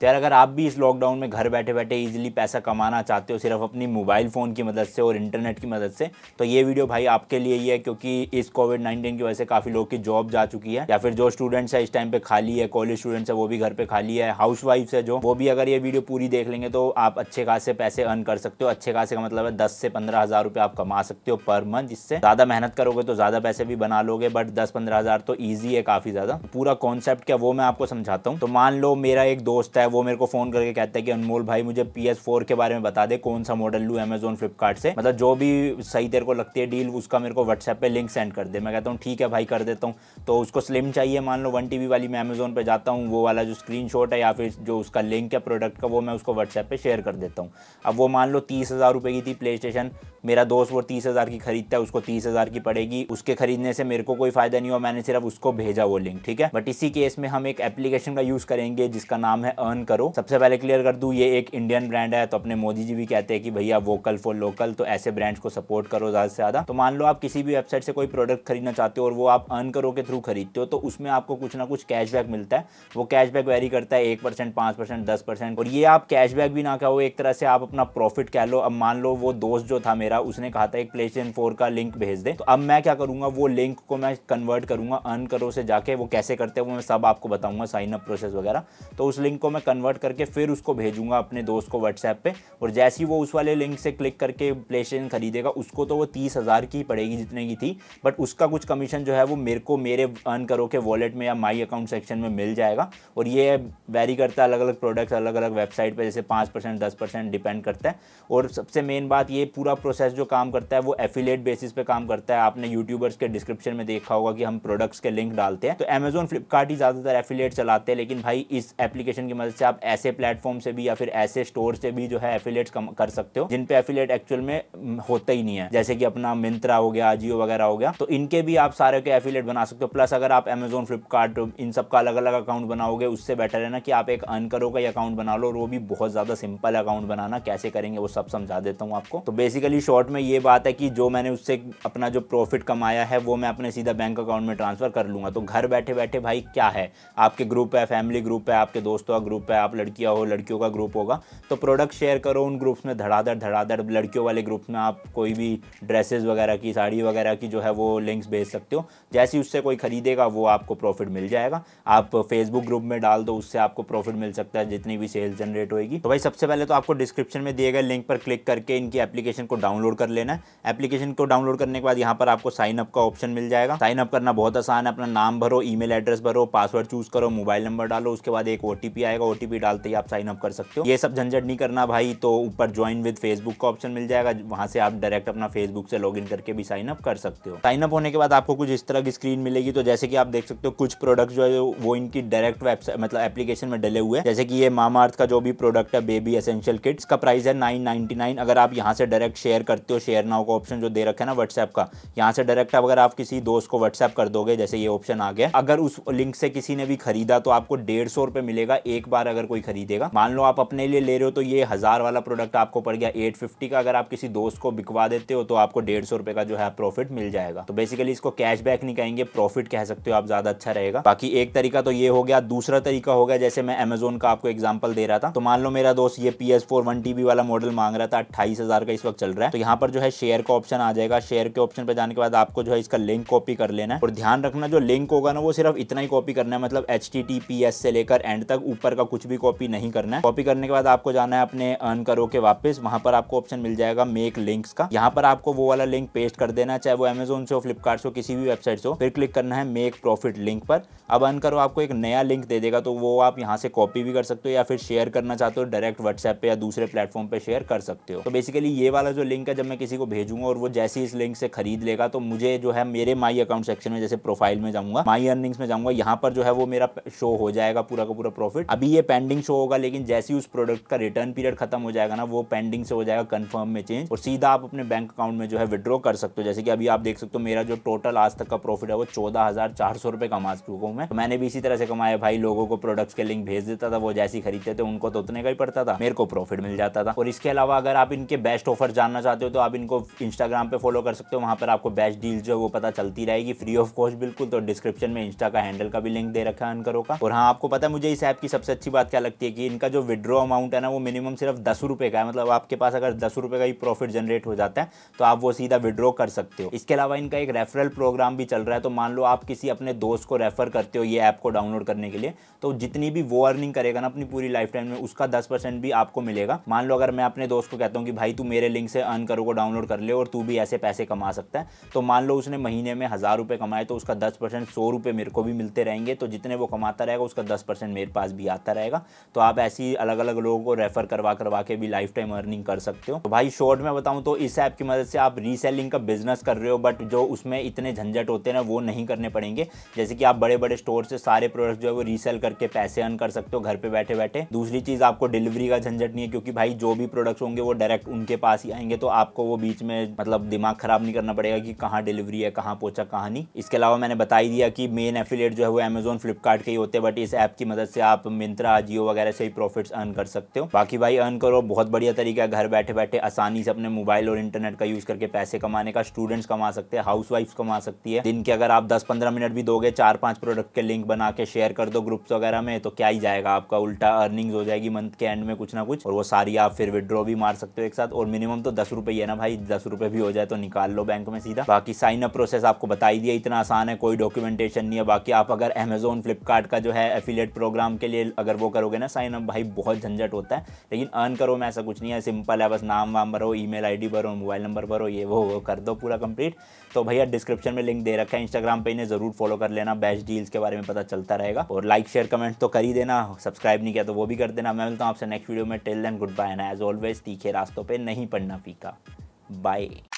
तो यार अगर आप भी इस लॉकडाउन में घर बैठे बैठे इजीली पैसा कमाना चाहते हो सिर्फ अपनी मोबाइल फ़ोन की मदद से और इंटरनेट की मदद से तो ये वीडियो भाई आपके लिए ही है क्योंकि इस कोविड नाइन्टीन की वजह से काफ़ी लोग की जॉब जा चुकी है या फिर जो स्टूडेंट्स है इस टाइम पे खाली है कॉलेज स्टूडेंट्स है वो भी घर पे खाली है हाउस है जो वो भी अगर ये वीडियो पूरी देख लेंगे तो आप अच्छे खासे पैसे अर्न कर सकते हो अच्छे खासे का मतलब है दस से पंद्रह हज़ार रुपये आप कमा सकते हो पर मंथ इससे ज़्यादा मेहनत करोगे तो ज़्यादा पैसे भी बना लोगे बट दस पंद्रह हज़ार तो ईजी है काफ़ी ज़्यादा पूरा कॉन्सेप्ट क्या वो मैं आपको समझाता हूँ तो मान लो मेरा एक दोस्त है है वो मेरे को फोन करके कहते हैं कि अनमोल भाई मुझे पी के बारे में बता दे कौन सा मॉडल लू अमेजोन फ्लिपकार्ट से मतलब जो भी सही तेरे को लगती है डील उसका मेरे को व्हाट्सएप पे लिंक सेंड कर दे मैं कहता हूँ ठीक है भाई कर देता हूँ तो उसको स्लिम चाहिए मान लो वन टी वाली मैं अमेजोन पर जाता हूँ वो वाला जो स्क्रीन है या फिर जो उसका लिंक है प्रोडक्ट का वो मैं उसको व्हाट्सएप पर शेयर कर देता हूँ अब वो मान लो तीस की थी प्ले मेरा दोस्त वो तीस की खरीदता है उसको तीस की पड़ेगी उसके खरीदने से मेरे को कोई फ़ायदा नहीं हुआ मैंने सिर्फ उसको भेजा वो लिंक ठीक है बट इसी केस में हम एक एप्लीकेशन का यूज़ करेंगे जिसका नाम है अर्न अर्न करो सबसे पहले क्लियर कर दू ये एक इंडियन ब्रांड है तो अपने मोदी जी भी कहते हैं कि भैया वोकल फॉर लोकल तो ऐसे ब्रांड्स को सपोर्ट करो ज़्यादा से ज़्यादा तो मान लो आप किसी भी वेबसाइट से कोई प्रोडक्ट खरीदना चाहते हो और वो आप अर्न करो के थ्रू खरीदते हो तो उसमें आपको कुछ ना कुछ कैशबैक मिलता है वो कैशबैक वेरी करता है एक परसेंट पांच परसेंट दस परसेंट और ये आप कैशबैक भी ना कहो एक तरह से आप अपना प्रॉफिट कह लो अब मान लो वो दोस्त जो था मेरा उसने कहा था एक प्ले स्टेशन फोर का लिंक भेज दे तो अब मैं क्या करूंगा वो लिंक को मैं कन्वर्ट करूंगा अर्न करो से जाके वो कैसे करते हैं वो मैं सब आपको बताऊंगा साइन अप प्रोसेस वगैरह तो उस लिंक को मैं कन्वर्ट करके फिर उसको भेजूंगा अपने दोस्त को व्हाट्सएप पे और जैसे ही वो उस वाले लिंक से क्लिक करके प्ले स्टेशन खरीदेगा उसको तो वो तीस हज़ार की पड़ेगी जितने की थी बट उसका कुछ कमीशन जो है वो मेरे को मेरे अर्न करो के वॉलेट में या माई अकाउंट सेक्शन में मिल जाएगा और ये वेरी करता है अलग अलग प्रोडक्ट्स अलग अलग वेबसाइट पर जैसे पाँच परसेंट दस परसेंट डिपेंड करता है और सबसे मेन बात ये पूरा प्रोसेस जो काम करता है वो एफिलेट बेसिस पे काम करता है आपने यूट्यूबर्स के डिस्क्रिप्शन में देखा होगा कि हम प्रोडक्ट्स के लिंक डालते हैं तो अमेजोन फ्लिपकार्ट ही ज़्यादातर एफिलेट चलाते हैं लेकिन भाई इस एप्लीकेशन की मदद से आप ऐसे प्लेटफॉर्म से भी या फिर ऐसे स्टोर से भी जो है एफिलेट कर सकते हो जिनपे एफिलेट एक्चुअल में होता ही नहीं है जैसे कि अपना मिंत्रा हो गया जियो वगैरह हो गया तो इनके भी आप सारे के एफिलेट बना सकते हो प्लस अगर आप एमेजोन फ्लिपकार्ट इन सब का अलग अलग अकाउंट बनाओगे उससे बेटर है ना कि आप एक करो का अकाउंट बना लो और वो भी बहुत ज़्यादा सिंपल अकाउंट बनाना कैसे करेंगे वो सब समझा देता हूँ आपको तो बेसिकली शॉर्ट में ये बात है कि जो मैंने उससे अपना जो प्रॉफिट कमाया है वो मैं अपने सीधा बैंक अकाउंट में ट्रांसफर कर लूंगा तो घर बैठे बैठे भाई क्या है आपके ग्रुप है फैमिली ग्रुप है आपके दोस्तों का ग्रुप ग्रुप है आप लड़कियाँ हो लड़कियों का ग्रुप होगा तो प्रोडक्ट शेयर करो उन ग्रुप्स में धड़ाधड़ धड़ाधड़ लड़कियों वाले ग्रुप में आप कोई भी ड्रेसेस वगैरह की साड़ी वगैरह की जो है वो लिंक्स भेज सकते हो जैसे उससे कोई ख़रीदेगा वो आपको प्रॉफिट मिल जाएगा आप फेसबुक ग्रुप में डाल दो उससे आपको प्रॉफिट मिल सकता है जितनी भी सेल्स जनरेट होगी तो भाई सबसे पहले तो आपको डिस्क्रिप्शन में दिए गए लिंक पर क्लिक करके इनकी एप्लीकेशन को डाउनलोड कर लेना है एप्लीकेशन को डाउनलोड करने के बाद यहाँ पर आपको साइन अप का ऑप्शन मिल जाएगा साइन अप करना बहुत आसान है अपना नाम भरो ईमेल एड्रेस भरो पासवर्ड चूज करो मोबाइल नंबर डालो उसके बाद एक ओटीपी आएगा ओटीपी डालते ही आप साइन अप कर सकते हो ये सब झंझट नहीं करना भाई तो ऊपर ज्वाइन विद फेसबुक का ऑप्शन मिल जाएगा वहां से आप डायरेक्ट अपना फेसबुक से लॉग करके भी साइन अप कर सकते हो साइन अप होने के बाद आपको कुछ इस तरह की स्क्रीन मिलेगी तो जैसे कि आप देख सकते हो कुछ प्रोडक्ट जो है वो इनकी डायरेक्ट वेबसाइट मतलब एप्लीकेशन में डले हुए जैसे कि ये मामा का जो भी प्रोडक्ट है बेबी एसेंशियल किट का प्राइस है नाइन अगर आप यहाँ से डायरेक्ट शेयर करते हो शेयर नाउ का ऑप्शन जो दे रखा है ना व्हाट्सएप का यहाँ से डायरेक्ट अगर आप किसी दोस्त को व्हाट्सएप कर दोगे जैसे ये ऑप्शन आ गया अगर उस लिंक से किसी ने भी खरीदा तो आपको डेढ़ सौ मिलेगा एक बार हज़ार अगर कोई खरीदेगा मान लो आप अपने लिए ले रहे हो तो ये हज़ार वाला प्रोडक्ट आपको पड़ गया एट फिफ्टी का अगर आप किसी दोस्त को बिकवा देते हो तो आपको डेढ़ सौ रुपए का जो है प्रॉफिट मिल जाएगा तो बेसिकली इसको कैशबैक नहीं कहेंगे प्रॉफिट कह सकते हो आप ज़्यादा अच्छा रहेगा बाकी एक तरीका तो ये हो गया दूसरा तरीका हो गया जैसे मैं अमेजोन का आपको एग्जाम्पल दे रहा था तो मान लो मेरा दोस्त ये पी एस वाला मॉडल मांग रहा था अट्ठाईस का इस वक्त चल रहा है तो यहाँ पर जो है शेयर का ऑप्शन आ जाएगा शेयर के ऑप्शन पर जाने के बाद आपको जो है इसका लिंक कॉपी कर लेना है और ध्यान रखना जो लिंक होगा ना वो सिर्फ इतना ही कॉपी करना है मतलब एच से लेकर एंड तक ऊपर का कुछ भी कॉपी नहीं करना है कॉपी करने के बाद आपको जाना है अपने अर्न करो के वापस वहां पर आपको ऑप्शन मिल जाएगा मेक लिंक्स का यहाँ पर आपको वो वाला लिंक पेस्ट कर देना चाहे वो अमेजोन से हो फ्लिपकार्ट से हो किसी भी वेबसाइट से हो फिर क्लिक करना है मेक प्रॉफिट लिंक पर अब अर्न करो आपको एक नया लिंक दे देगा तो वो आप यहाँ से कॉपी भी कर सकते हो या फिर शेयर करना चाहते हो डायरेक्ट व्हाट्सएप पे या दूसरे प्लेटफॉर्म पे शेयर कर सकते हो तो बेसिकली ये वाला जो लिंक है जब मैं किसी को भेजूंगा और वो जैसे इस लिंक से खरीद लेगा तो मुझे जो है मेरे माई अकाउंट सेक्शन में जैसे प्रोफाइल में जाऊंगा माई अर्निंग्स में जाऊंगा यहाँ पर जो है वो मेरा शो हो जाएगा पूरा का पूरा प्रॉफिट अभी ये पेंडिंग शो होगा लेकिन जैसे ही उस प्रोडक्ट का रिटर्न पीरियड खत्म हो जाएगा ना वो पेंडिंग से हो जाएगा कंफर्म में चेंज और सीधा आप अपने बैंक अकाउंट में जो है विड्रॉ कर सकते हो जैसे कि अभी आप देख सकते हो मेरा जो टोटल आज तक का प्रॉफिट है वो चौदह हजार चार सौ रुपए कमा चुका हूँ मैं तो मैंने भी इसी तरह से कमाया भाई लोगों को प्रोडक्ट्स के लिंक भेज देता था वो जैसे खरीदते थे उनको तो उतने का ही पड़ता था मेरे को प्रॉफिट मिल जाता था और इसके अलावा अगर आप इनके बेस्ट ऑफर जानना चाहते हो तो आप इनको इंस्टाग्राम पे फॉलो कर सकते हो वहाँ पर आपको बेस्ट डील जो है वो पता चलती रहेगी फ्री ऑफ कॉस्ट बिल्कुल तो डिस्क्रिप्शन में इंस्टा का हैंडल का भी लिंक दे रखा है का और हाँ आपको पता है मुझे इस ऐप की सबसे अच्छी बात क्या लगती है कि इनका जो विड्रॉ अमाउंट है ना वो मिनिमम सिर्फ दस रुपये का है मतलब आपके पास अगर दस रुपये का ही प्रॉफिट जनरेट हो जाता है तो आप वो सीधा विड्रॉ कर सकते हो इसके अलावा इनका एक रेफरल प्रोग्राम भी चल रहा है तो मान लो आप किसी अपने दोस्त को रेफर करते हो ये ऐप को डाउनलोड करने के लिए तो जितनी भी वो अर्निंग करेगा ना अपनी पूरी लाइफ टाइम में उसका दस परसेंट भी आपको मिलेगा मान लो अगर मैं अपने दोस्त को कहता हूँ कि भाई तू मेरे लिंक से अर्न करो को डाउनलोड कर ले और तू भी ऐसे पैसे कमा सकता है तो मान लो उसने महीने में हज़ार रुपये कमाए तो उसका दस परसेंट सौ रुपये मेरे को भी मिलते रहेंगे तो जितने वो कमाता रहेगा उसका दस परसेंट मेरे पास भी आता रहेगा तो आप ऐसी अलग अलग लोगों को रेफर करवा करवा के भी लाइफ टाइम अर्निंग कर सकते हो तो भाई शॉर्ट में बताऊँ तो इस ऐप की मदद से आप रीसेलिंग का बिजनेस कर रहे हो बट जो उसमें इतने झंझट होते हैं ना वो नहीं करने पड़ेंगे जैसे कि आप बड़े बड़े स्टोर से सारे प्रोडक्ट जो है वो रीसेल करके पैसे अर्न कर सकते हो घर पर बैठे बैठे दूसरी चीज़ आपको डिलीवरी का झंझट नहीं है क्योंकि भाई जो भी प्रोडक्ट्स होंगे वो डायरेक्ट उनके पास ही आएंगे तो आपको वो बीच में मतलब दिमाग खराब नहीं करना पड़ेगा कि कहाँ डिलीवरी है कहाँ पहुँचा कहाँ नहीं इसके अलावा मैंने बता ही दिया कि मेन एफिलेट जो है वो अमेजोन फ्लिपकार्ट के ही होते हैं बट इस ऐप की मदद से आप मिंत्र मिंत्रा जियो वगैरह से ही प्रॉफिट्स अर्न कर सकते हो बाकी भाई अर्न करो बहुत बढ़िया तरीका है घर बैठे बैठे आसानी से अपने मोबाइल और इंटरनेट का यूज करके पैसे कमाने का स्टूडेंट्स कमा सकते हैं हाउस कमा सकती है दिन के अगर आप दस पंद्रह मिनट भी दोगे चार पांच प्रोडक्ट के लिंक बना के शेयर कर दो ग्रुप्स वगैरह में तो क्या ही जाएगा आपका उल्टा अर्निंग हो जाएगी मंथ के एंड में कुछ ना कुछ और वो सारी आप फिर विड्रॉ भी मार सकते हो एक साथ और मिनिमम तो दस ही है ना भाई दस रुपए भी हो जाए तो निकाल लो बैंक में सीधा बाकी साइन अप प्रोसेस आपको बता ही दिया इतना आसान है कोई डॉक्यूमेंटेशन नहीं है बाकी आप अगर अमेजोन फ्लिपकार्ट का जो है एफिलेट प्रोग्राम के लिए अगर अगर वो करोगे ना साइन अप भाई बहुत झंझट होता है लेकिन अर्न करो में ऐसा कुछ नहीं है सिंपल है बस नाम वाम भरो ई मेल भरो मोबाइल नंबर भरो ये वो वो कर दो पूरा कंप्लीट तो भैया डिस्क्रिप्शन में लिंक दे रखा है इंस्टाग्राम पर इन्हें ज़रूर फॉलो कर लेना बेस्ट डील्स के बारे में पता चलता रहेगा और लाइक शेयर कमेंट तो कर ही देना सब्सक्राइब नहीं किया तो वो भी कर देना मैं मिलता हूँ आपसे नेक्स्ट वीडियो में till then good bye and as always तीखे रास्तों पर नहीं पढ़ना फीका बाय